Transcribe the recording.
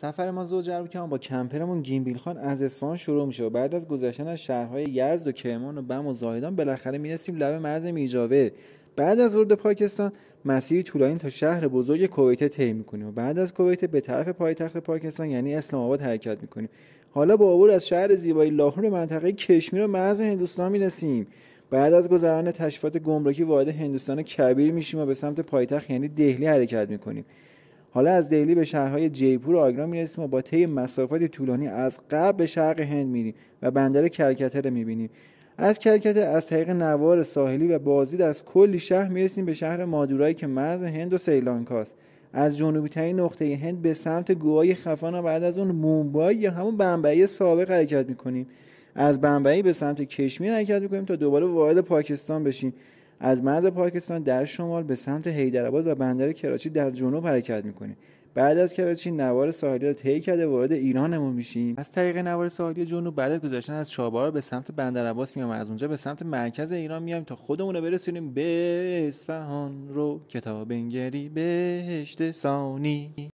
سفر ما زوج بود که با کمپرمون گیمبیل خان از اصفهان شروع میشه و بعد از گذشتن از شهرهای یزد و کرمان و بم و زاهدان بالاخره میرسیم لب مرز میجاوه بعد از ورود پاکستان مسیری طولانی تا شهر بزرگ کویت طی میکنیم و بعد از کویت به طرف پایتخت پاکستان یعنی اسلام آباد حرکت میکنیم حالا با عبور از شهر زیبایی لاهور به منطقه کشمیر و مرز هندوستان میرسیم بعد از گذران تشریفات گمرکی وارد هندوستان کبیر میشیم و به سمت پایتخت یعنی دهلی حرکت میکنیم حالا از دیلی به شهرهای جیپور و آگرا میرسیم و با طی مسافت طولانی از غرب به شرق هند میریم و بندر کلکته رو میبینیم از کلکته از طریق نوار ساحلی و بازدید از کلی شهر میرسیم به شهر مادورایی که مرز هند و سیلانکاست از جنوبی نقطه هند به سمت گوهای خفانا بعد از اون مومبای یا همون بمبئی سابق حرکت میکنیم از بمبئی به سمت کشمیر حرکت میکنیم تا دوباره وارد پاکستان بشیم از مرز پاکستان در شمال به سمت حیدرآباد و بندر کراچی در جنوب حرکت میکنیم بعد از کراچی نوار ساحلی رو طی کرده وارد ایرانمون میشیم از طریق نوار ساحلی جنوب بعد از گذشتن از چابهار به سمت بندرعباس میام از اونجا به سمت مرکز ایران میام تا خودمون رو برسونیم به اصفهان رو کتاب انگری بهشت سانی